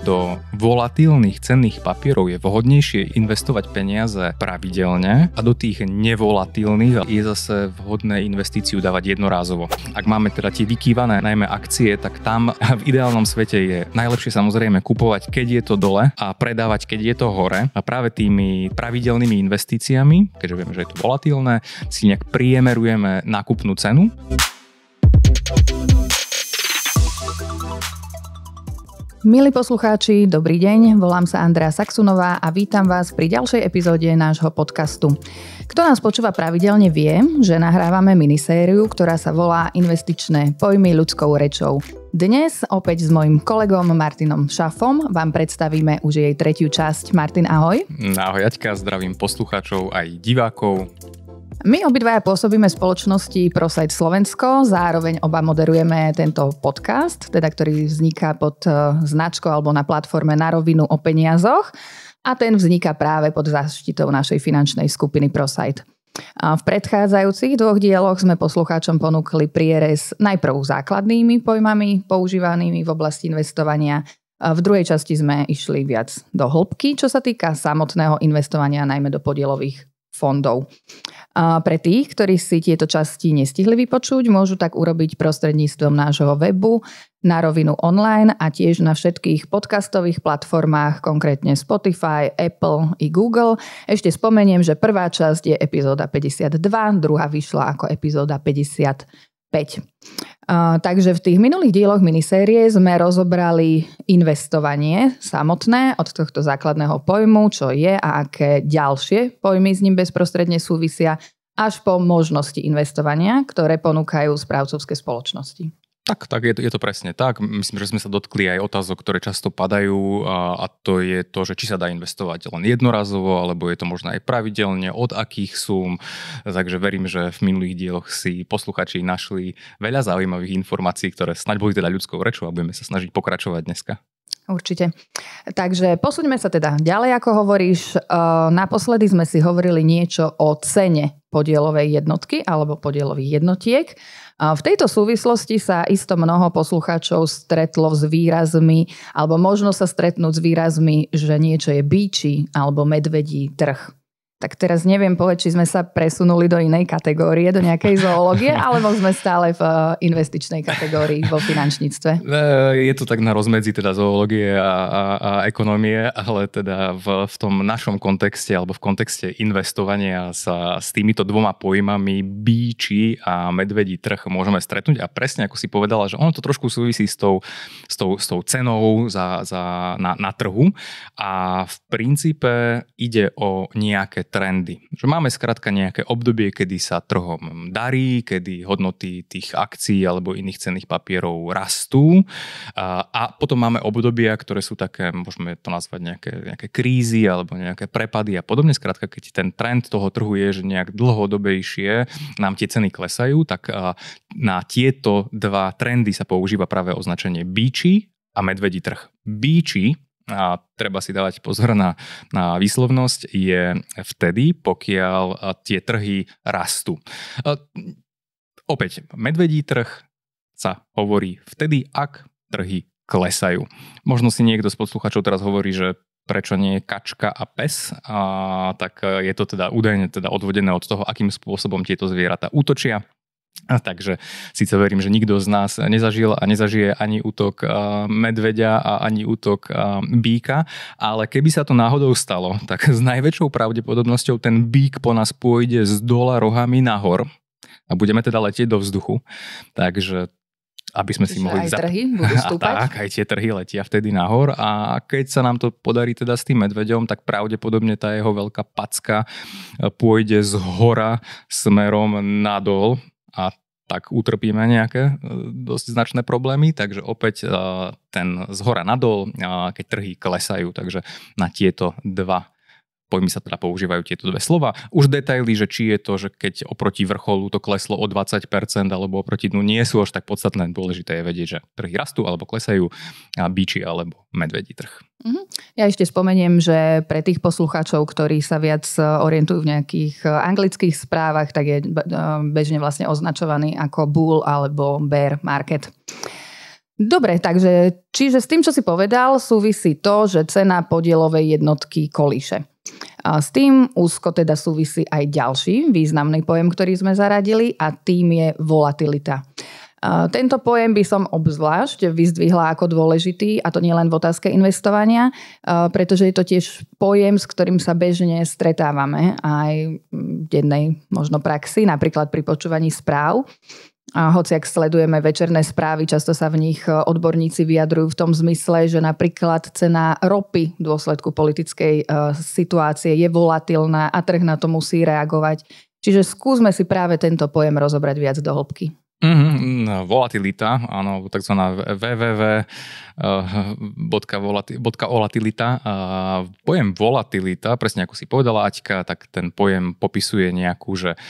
Do volatilných cenných papierov je vhodnejšie investovať peniaze pravidelne a do tých nevolatilných je zase vhodné investíciu dávať jednorázovo. Ak máme teda tie vykývané najmä akcie, tak tam v ideálnom svete je najlepšie samozrejme kupovať, keď je to dole a predávať, keď je to hore. A práve tými pravidelnými investíciami, keďže vieme, že je to volatilné, si nejak priemerujeme nákupnú cenu. Milí poslucháči, dobrý deň, volám sa Andrea Saxunová a vítam vás pri ďalšej epizóde nášho podcastu. Kto nás počúva pravidelne vie, že nahrávame minisériu, ktorá sa volá Investičné pojmy ľudskou rečou. Dnes opäť s mojim kolegom Martinom Šafom vám predstavíme už jej tretiu časť. Martin, ahoj. Ahoj, Aťka, zdravím poslucháčov aj divákov. My obidvaja pôsobíme v spoločnosti ProSite Slovensko, zároveň oba moderujeme tento podcast, teda ktorý vzniká pod e, značkou alebo na platforme Na rovinu o peniazoch a ten vzniká práve pod záštitou našej finančnej skupiny ProSite. A v predchádzajúcich dvoch dieloch sme poslucháčom ponúkli prierez najprv základnými pojmami používanými v oblasti investovania, v druhej časti sme išli viac do hĺbky, čo sa týka samotného investovania najmä do podielových fondov. A pre tých, ktorí si tieto časti nestihli vypočuť, môžu tak urobiť prostredníctvom nášho webu na rovinu online a tiež na všetkých podcastových platformách, konkrétne Spotify, Apple i Google. Ešte spomeniem, že prvá časť je epizóda 52, druhá vyšla ako epizóda 53 5. Uh, takže v tých minulých dieloch minisérie sme rozobrali investovanie samotné od tohto základného pojmu, čo je a aké ďalšie pojmy s ním bezprostredne súvisia, až po možnosti investovania, ktoré ponúkajú správcovské spoločnosti. Tak, tak je, to, je to presne tak. Myslím, že sme sa dotkli aj otázok, ktoré často padajú a, a to je to, že či sa dá investovať len jednorazovo, alebo je to možno aj pravidelne, od akých súm. Takže verím, že v minulých dieloch si posluchači našli veľa zaujímavých informácií, ktoré snaď boli teda ľudskou rečou a budeme sa snažiť pokračovať dneska. Určite. Takže posúďme sa teda ďalej, ako hovoríš. E, naposledy sme si hovorili niečo o cene podielovej jednotky alebo podielových jednotiek. E, v tejto súvislosti sa isto mnoho poslucháčov stretlo s výrazmi, alebo možno sa stretnúť s výrazmi, že niečo je bíči alebo medvedí trh tak teraz neviem povedať, či sme sa presunuli do inej kategórie, do nejakej zoológie, alebo sme stále v eh, investičnej kategórii vo finančníctve. Eh, je to tak na rozmedzi teda zoológie a, a, a ekonomie, ale teda v, v tom našom kontexte alebo v kontexte investovania sa s týmito dvoma pojmami bíči a medvedí trh môžeme stretnúť a presne ako si povedala, že ono to trošku súvisí s tou, s tou, s tou cenou za, za, na, na trhu a v princípe ide o nejaké trendy. Že máme skrátka nejaké obdobie, kedy sa trhom darí, kedy hodnoty tých akcií alebo iných cenných papierov rastú a, a potom máme obdobia, ktoré sú také, môžeme to nazvať nejaké, nejaké krízy alebo nejaké prepady a podobne. Skrátka, keď ten trend toho trhu je, že nejak dlhodobejšie nám tie ceny klesajú, tak na tieto dva trendy sa používa práve označenie bíči a medvedí trh. Bíči a treba si dávať pozor na, na výslovnosť, je vtedy, pokiaľ tie trhy rastú. A opäť, medvedí trh sa hovorí vtedy, ak trhy klesajú. Možno si niekto z podsluchačov teraz hovorí, že prečo nie je kačka a pes, a, tak e, je to teda údajne teda odvodené od toho, akým spôsobom tieto zvieratá útočia a takže síce verím, že nikto z nás nezažil a nezažije ani útok eh, medveďa a ani útok eh, býka, ale keby sa to náhodou stalo, tak s najväčšou pravdepodobnosťou ten bík po nás pôjde z dola rohami nahor a budeme teda letieť do vzduchu. Takže aby sme Čiže si mohli... Aj zap... trhy budú stúpať? A tak, aj tie trhy letia vtedy nahor a keď sa nám to podarí teda s tým medveďom, tak pravdepodobne tá jeho veľká packa eh, pôjde z hora smerom nadol a tak utrpíme nejaké e, dosť značné problémy, takže opäť e, ten z hora nadol, e, keď trhy klesajú, takže na tieto dva pojmy sa teda používajú tieto dve slova. Už detaily, že či je to, že keď oproti vrcholu to kleslo o 20% alebo oproti dnu nie sú až tak podstatné. Dôležité je vedieť, že trhy rastú alebo klesajú a bíči alebo medvedí trh. Mhm. Ja ešte spomeniem, že pre tých poslucháčov, ktorí sa viac e, orientujú v nejakých e, anglických správach, tak je e, bežne vlastne označovaný ako bull alebo bear market. Dobre, takže čiže s tým, čo si povedal, súvisí to, že cena podielovej jednotky kolíše. A s tým úzko teda súvisí aj ďalší významný pojem, ktorý sme zaradili a tým je volatilita. Eh, tento pojem by som obzvlášť vyzdvihla ako dôležitý, a to nielen v otázke investovania, eh, pretože je to tiež pojem, s ktorým sa bežne stretávame aj v jednej možno praxi, napríklad pri počúvaní správ. A hoci ak sledujeme večerné správy, často sa v nich eh, odborníci vyjadrujú v tom zmysle, že napríklad cena ropy v dôsledku politickej situácie je volatilná a trh na to musí reagovať. Čiže skúsme si práve tento pojem rozobrať viac do hĺbky. Mm-hmm, volatilita, áno, takzvaná www.volatilita. Eh, eh, pojem volatilita, presne ako si povedala Aťka, tak ten pojem popisuje nejakú, že eh,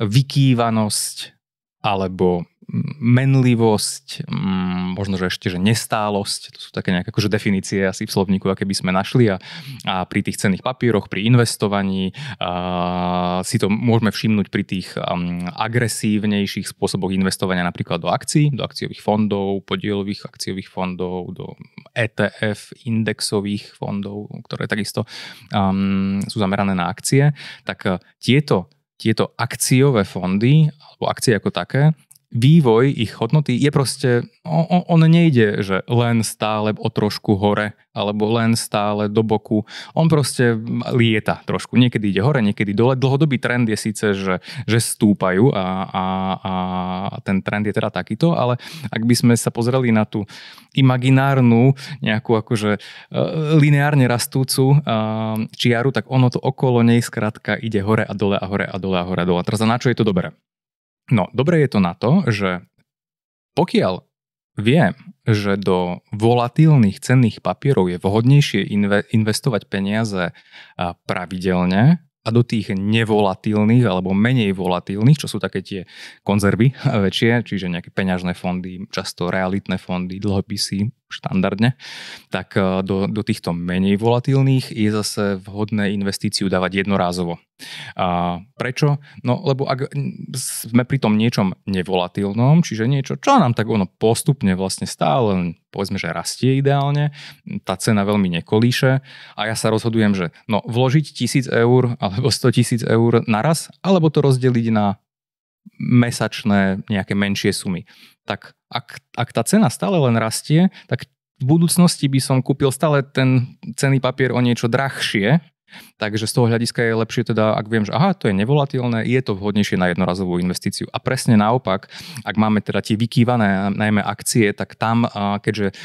vykývanosť alebo menlivosť, mm, možno, že ešte, že nestálosť, to sú také nejaké akože definície asi v slovníku, aké by sme našli a, a pri tých cenných papíroch, pri investovaní a, si to môžeme všimnúť pri tých um, agresívnejších spôsoboch investovania napríklad do akcií, do akciových fondov, podielových akciových fondov, do ETF, indexových fondov, ktoré takisto um, sú zamerané na akcie, tak uh, tieto tieto akciové fondy alebo akcie ako také vývoj ich hodnoty je proste, on, on nejde, že len stále o trošku hore, alebo len stále do boku. On proste lieta trošku. Niekedy ide hore, niekedy dole. Dlhodobý trend je síce, že, že stúpajú a, a, a ten trend je teda takýto, ale ak by sme sa pozreli na tú imaginárnu, nejakú akože e, lineárne rastúcu e, čiaru, tak ono to okolo nej skrátka ide hore a dole a hore a dole a hore a dole. Teraz na čo je to dobré? No, dobre je to na to, že pokiaľ viem, že do volatilných cenných papierov je vhodnejšie inve- investovať peniaze pravidelne a do tých nevolatilných alebo menej volatilných, čo sú také tie konzervy väčšie, čiže nejaké peňažné fondy, často realitné fondy, dlhopisy, štandardne, tak e, do, do týchto menej volatilných je zase vhodné investíciu dávať jednorázovo. A prečo? No lebo ak sme pri tom niečom nevolatilnom, čiže niečo, čo nám tak ono postupne vlastne stále, povedzme, že rastie ideálne, tá cena veľmi nekolíše a ja sa rozhodujem, že no vložiť 1000 eur alebo 100 000 eur naraz, alebo to rozdeliť na mesačné nejaké menšie sumy. Tak ak, ak tá cena stále len rastie, tak v budúcnosti by som kúpil stále ten cenný papier o niečo drahšie, takže z toho hľadiska je lepšie teda, ak viem, že aha, to je nevolatilné, je to vhodnejšie na jednorazovú investíciu. A presne naopak, ak máme teda tie vykývané najmä akcie, tak tam, keďže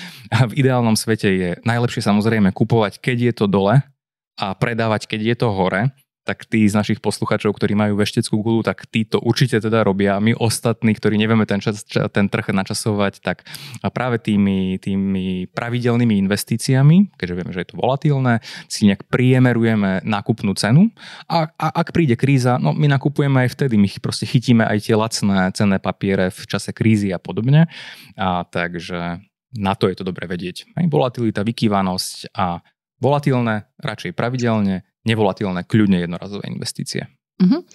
v ideálnom svete je najlepšie samozrejme kupovať, keď je to dole a predávať, keď je to hore, tak tí z našich posluchačov, ktorí majú vešteckú gulu, tak tí to určite teda robia. A my ostatní, ktorí nevieme ten, čas, ten trh načasovať, tak práve tými, tými pravidelnými investíciami, keďže vieme, že je to volatilné, si nejak priemerujeme nákupnú cenu a, a ak príde kríza, no my nakupujeme aj vtedy, my proste chytíme aj tie lacné cenné papiere v čase krízy a podobne. A takže na to je to dobre vedieť. Aj volatilita, vykývanosť a volatilné, radšej pravidelne, nevolatilné, kľudne jednorazové investície. Uh-huh.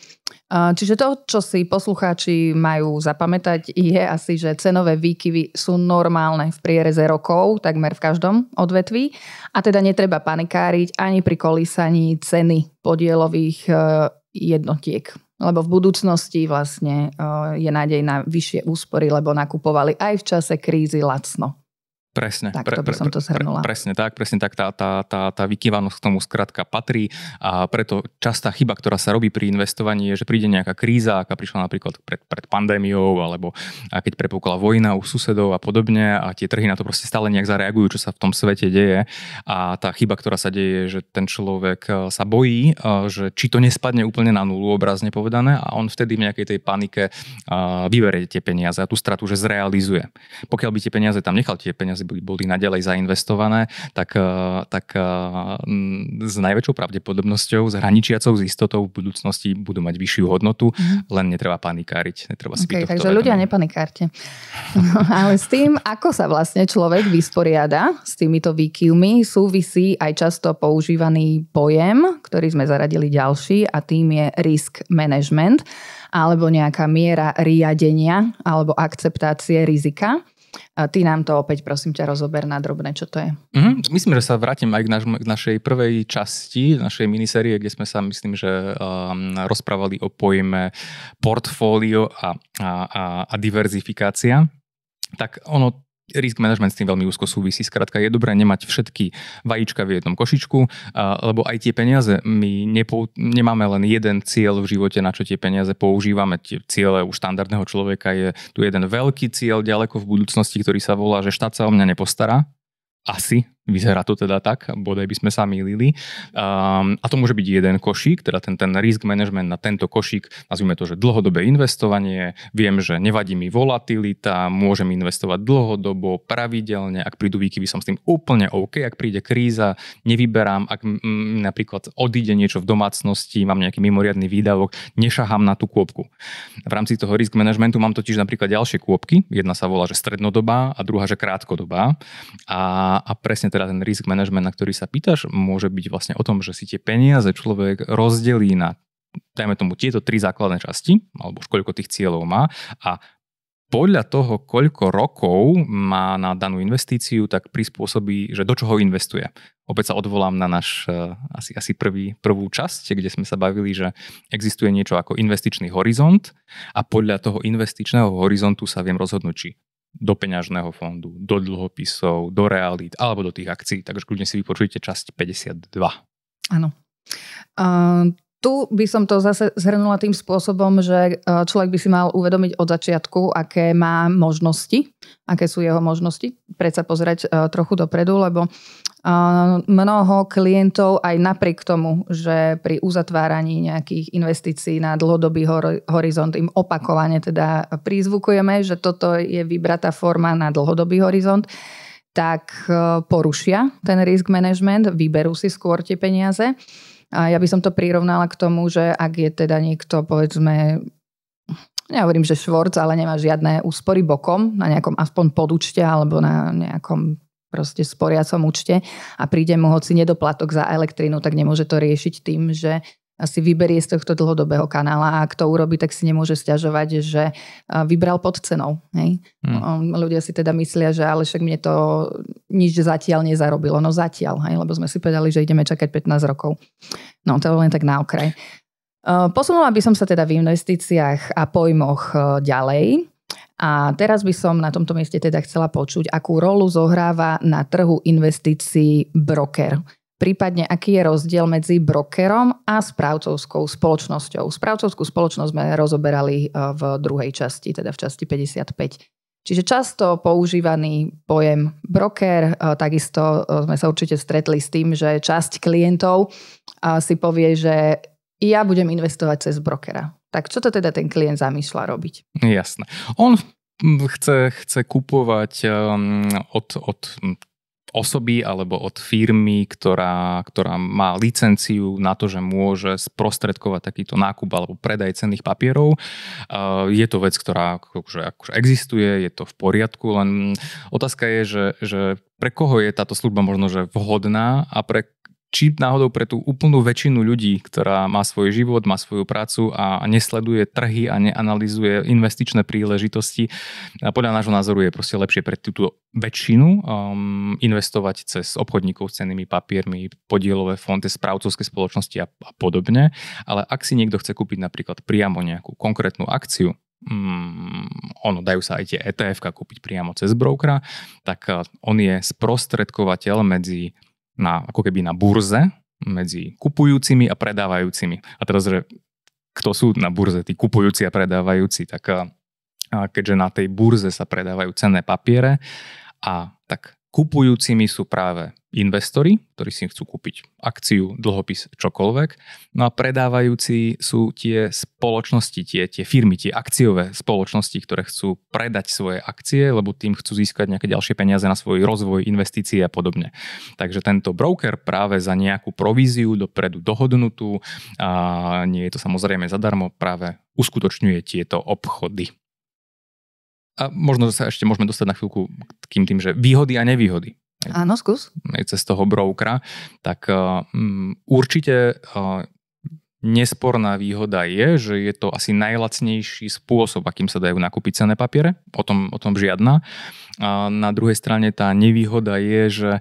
Čiže to, čo si poslucháči majú zapamätať, je asi, že cenové výkyvy sú normálne v priereze rokov, takmer v každom odvetví. A teda netreba panikáriť ani pri kolísaní ceny podielových e, jednotiek. Lebo v budúcnosti vlastne e, je nádej na vyššie úspory, lebo nakupovali aj v čase krízy lacno. Presne. Tak pre, to by som to zhrnula. Pre, presne tak, presne tak. Tá, tá, tá, tá vykyvanosť k tomu skrátka patrí a preto častá chyba, ktorá sa robí pri investovaní, je, že príde nejaká kríza, aká prišla napríklad pred, pred pandémiou alebo a keď prepukla vojna u susedov a podobne a tie trhy na to proste stále nejak zareagujú, čo sa v tom svete deje a tá chyba, ktorá sa deje, že ten človek e, sa bojí, e, že či to nespadne úplne na nulu, obrazne povedané a on vtedy v nejakej tej panike e, vyberie tie peniaze a tú stratu, že zrealizuje. Pokiaľ by tie peniaze tam nechal, tie peniaze boli naďalej zainvestované, tak, eh, tak eh, s najväčšou pravdepodobnosťou, s hraničiacou s istotou v budúcnosti budú mať vyššiu hodnotu, mhm. len netreba panikáriť. Netreba si okay, takže ľudia nepanikárte. No, ale s tým, ako sa vlastne človek vysporiada s týmito výkyvmi, súvisí aj často používaný pojem, ktorý sme zaradili ďalší a tým je risk management alebo nejaká miera riadenia alebo akceptácie rizika. A ty nám to opäť, prosím ťa, rozober na drobné, čo to je. Mm-hmm. Myslím, že sa vrátim aj k, naš, k našej prvej časti, našej miniserie, kde sme sa, myslím, že um, rozprávali o pojme portfólio a, a, a, a diverzifikácia. Tak ono risk management s tým veľmi úzko súvisí. Skrátka, je dobré nemať všetky vajíčka v jednom košičku, lebo aj tie peniaze, my nepou, nemáme len jeden cieľ v živote, na čo tie peniaze používame. Tie ciele u štandardného človeka je tu jeden veľký cieľ ďaleko v budúcnosti, ktorý sa volá, že štát sa o mňa nepostará. Asi, Vyzerá to teda tak, bodaj by sme sa mýlili. Um, a to môže byť jeden košík, teda ten, ten risk management na tento košík, nazvime to, že dlhodobé investovanie. Viem, že nevadí mi volatilita, môžem investovať dlhodobo, pravidelne. Ak prídu výkyvy, som s tým úplne OK. Ak príde kríza, nevyberám. Ak m, napríklad odíde niečo v domácnosti, mám nejaký mimoriadný výdavok, nešahám na tú kôpku. V rámci toho risk managementu mám totiž napríklad ďalšie kôpky. Jedna sa volá, že strednodobá a druhá, že krátkodobá. A, a presne teda ten risk management, na ktorý sa pýtaš, môže byť vlastne o tom, že si tie peniaze človek rozdelí na dajme tomu tieto tri základné časti, alebo už koľko tých cieľov má a podľa toho, koľko rokov má na danú investíciu, tak prispôsobí, že do čoho investuje. Opäť sa odvolám na náš eh, asi, asi prvý, prvú časť, kde sme sa bavili, že existuje niečo ako investičný horizont a podľa toho investičného horizontu sa viem rozhodnúť, či do peňažného fondu, do dlhopisov, do realít alebo do tých akcií. Takže kľudne si vypočujte časť 52. Áno. Uh, tu by som to zase zhrnula tým spôsobom, že e, človek by si mal uvedomiť od začiatku, aké má možnosti, aké sú jeho možnosti, predsa pozerať e, trochu dopredu, lebo mnoho klientov aj napriek tomu, že pri uzatváraní nejakých investícií na dlhodobý horizont im opakovane teda prizvukujeme, že toto je vybratá forma na dlhodobý horizont, tak e, porušia ten risk management, vyberú si skôr tie peniaze. A ja by som to prirovnala k tomu, že ak je teda niekto, povedzme, hovorím, že švorc, ale nemá žiadne úspory bokom na nejakom aspoň podúčte alebo na nejakom proste sporiacom účte a príde mu hoci nedoplatok za elektrínu, tak nemôže to riešiť tým, že si vyberie z tohto dlhodobého kanála a ak to urobí, tak si nemôže stiažovať, že eh, vybral pod cenou. Hej? Hmm. Ľudia si teda myslia, že ale však mne to nič zatiaľ nezarobilo. No zatiaľ, hej? lebo sme si povedali, že ideme čakať 15 rokov. No to len tak na okraj. Eh, posunula by som sa teda v investíciách a pojmoch eh, ďalej. A teraz by som na tomto mieste teda chcela počuť, akú rolu zohráva na trhu investícií broker. Prípadne, aký je rozdiel medzi brokerom a správcovskou spoločnosťou. Správcovskú spoločnosť sme rozoberali e, v druhej časti, teda v časti 55. Čiže často používaný pojem broker, e, takisto e, sme sa určite stretli s tým, že časť klientov si povie, že ja budem investovať cez brokera. Tak čo to teda ten klient zamýšľa robiť? Jasné. On chce, chce kupovať ehm, od, od osoby alebo od firmy, ktorá, ktorá má licenciu na to, že môže sprostredkovať takýto nákup alebo predaj cenných papierov. Ehm, je to vec, ktorá akože, akože existuje, je to v poriadku, len otázka je, že, že pre koho je táto služba možno že vhodná a pre či náhodou pre tú úplnú väčšinu ľudí, ktorá má svoj život, má svoju prácu a nesleduje trhy a neanalizuje investičné príležitosti, a podľa nášho názoru je proste lepšie pre túto väčšinu um, investovať cez obchodníkov s cennými papiermi, podielové fondy, správcovské spoločnosti a, a podobne. Ale ak si niekto chce kúpiť napríklad priamo nejakú konkrétnu akciu, mm, ono, dajú sa aj tie etf kúpiť priamo cez brokera, tak uh, on je sprostredkovateľ medzi na, ako keby na burze medzi kupujúcimi a predávajúcimi. A teraz, že kto sú na burze tí kupujúci a predávajúci, tak a, keďže na tej burze sa predávajú cenné papiere a tak kupujúcimi sú práve investori, ktorí si chcú kúpiť akciu, dlhopis, čokoľvek. No a predávajúci sú tie spoločnosti, tie, tie firmy, tie akciové spoločnosti, ktoré chcú predať svoje akcie, lebo tým chcú získať nejaké ďalšie peniaze na svoj rozvoj, investície a podobne. Takže tento broker práve za nejakú províziu dopredu dohodnutú, a nie je to samozrejme zadarmo, práve uskutočňuje tieto obchody. A možno sa ešte môžeme dostať na chvíľku k tým, tým že výhody a nevýhody Áno, skús. Cez toho broukra. Tak um, určite uh, Nesporná výhoda je, že je to asi najlacnejší spôsob, akým sa dajú nakúpiť cené papiere. O tom, o tom žiadna. A na druhej strane tá nevýhoda je, že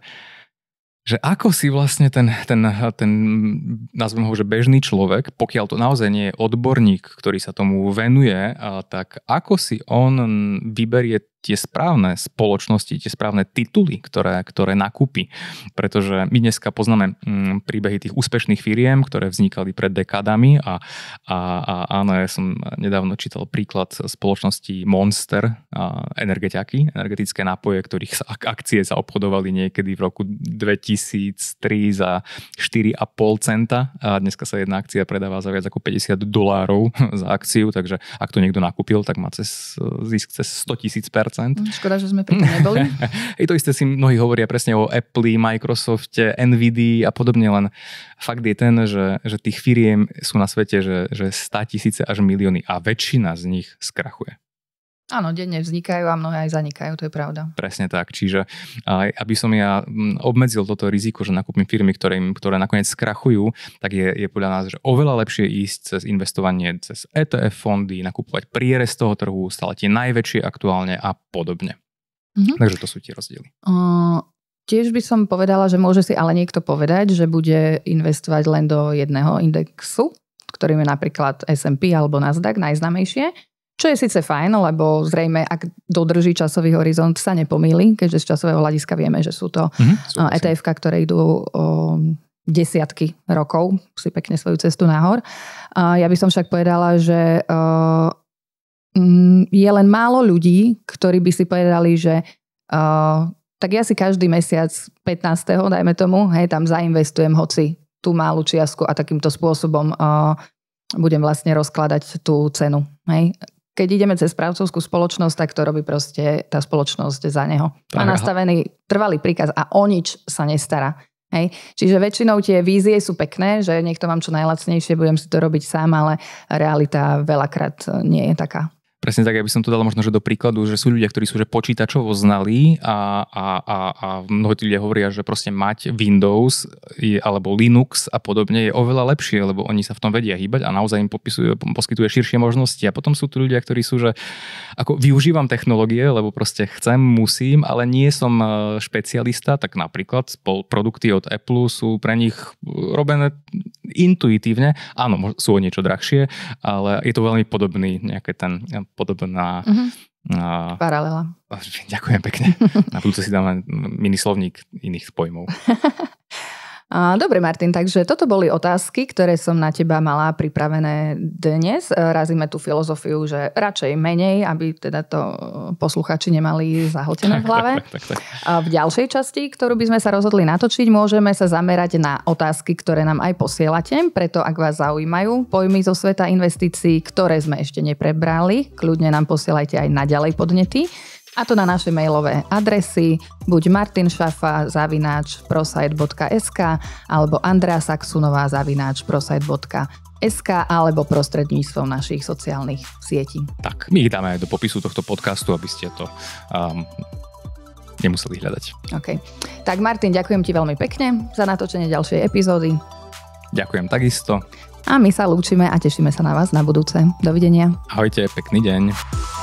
že ako si vlastne ten, ten, ten nazvem ho, že bežný človek, pokiaľ to naozaj nie je odborník, ktorý sa tomu venuje, eh, tak ako si on vyberie tie správne spoločnosti, tie správne tituly, ktoré, ktoré nakúpi. Pretože my dneska poznáme mm, príbehy tých úspešných firiem, ktoré vznikali pred dekádami a, a, a áno, ja som nedávno čítal príklad spoločnosti Monster a energetiaky, energetické nápoje, ktorých sa, akcie sa obchodovali niekedy v roku 2003 za 4,5 centa a dneska sa jedna akcia predáva za viac ako 50 dolárov za akciu, takže ak to niekto nakúpil, tak má cez, zisk cez 100 tisíc Mhm, škoda, že sme pri tom neboli. I to isté si mnohí hovoria presne o Apple, Microsofte, NVD a podobne, len fakt je ten, že, že tých firiem sú na svete, že, že 100 tisíce až milióny a väčšina z nich skrachuje. Áno, denne vznikajú a mnohé aj zanikajú, to je pravda. Presne tak, čiže aj, aby som ja obmedzil toto riziko, že nakúpim firmy, ktoré, im, ktoré nakoniec skrachujú, tak je, je podľa nás že oveľa lepšie ísť cez investovanie cez ETF fondy, nakupovať prierez toho trhu, stále tie najväčšie aktuálne a podobne. Mhm. Takže to sú tie rozdiely. Uh... Tiež by som povedala, že môže si ale niekto povedať, že bude investovať len do jedného indexu, ktorým je napríklad S&P alebo Nasdaq najznamejšie čo je síce fajn, lebo zrejme, ak dodrží časový horizont, sa nepomýli, keďže z časového hľadiska vieme, že sú to mm-hmm, etf ktoré idú o desiatky rokov, si pekne svoju cestu nahor. Ja by som však povedala, že je len málo ľudí, ktorí by si povedali, že tak ja si každý mesiac 15. dajme tomu, hej, tam zainvestujem hoci tú malú čiasku a takýmto spôsobom budem vlastne rozkladať tú cenu. Hej keď ideme cez správcovskú spoločnosť, tak to robí proste tá spoločnosť za neho. Má nastavený trvalý príkaz a o nič sa nestará. Hej. Čiže väčšinou tie vízie sú pekné, že niekto vám čo najlacnejšie, budem si to robiť sám, ale realita veľakrát eh, nie je taká presne tak, ja by som to dal možno že do príkladu, že sú ľudia, ktorí sú že počítačovo znali a, a, a, a mnohí ľudia hovoria, že proste mať Windows je, alebo Linux a podobne je oveľa lepšie, lebo oni sa v tom vedia hýbať a naozaj im popisuje, poskytuje širšie možnosti. A potom sú tu ľudia, ktorí sú, že ako využívam technológie, lebo proste chcem, musím, ale nie som e, špecialista, tak napríklad produkty od Apple sú pre nich e, robené intuitívne, áno, sú o niečo drahšie, ale je to veľmi podobný, nejaké ten eh, podobná... Mm-hmm. Uh, Paralela. Ďakujem pekne. Na budúce si dáme minislovník slovník iných pojmov. Dobre, Martin, takže toto boli otázky, ktoré som na teba mala pripravené dnes. E, razíme tú filozofiu, že radšej menej, aby teda to e, posluchači nemali zahltené v hlave. Tak, tak, tak, tak. V ďalšej časti, ktorú by sme sa rozhodli natočiť, môžeme sa zamerať na otázky, ktoré nám aj posielate. Preto, ak vás zaujímajú pojmy zo sveta investícií, ktoré sme ešte neprebrali, kľudne nám posielajte aj naďalej podnety. A to na naše mailové adresy buď martinšafa zavináč prosite.sk alebo Andrea Saxunová zavináč prosite.sk alebo prostredníctvom našich sociálnych sietí. Tak, my ich dáme aj do popisu tohto podcastu, aby ste to um, nemuseli hľadať. OK. Tak Martin, ďakujem ti veľmi pekne za natočenie ďalšej epizódy. Ďakujem takisto. A my sa lúčime a tešíme sa na vás na budúce. Dovidenia. Ahojte, pekný deň.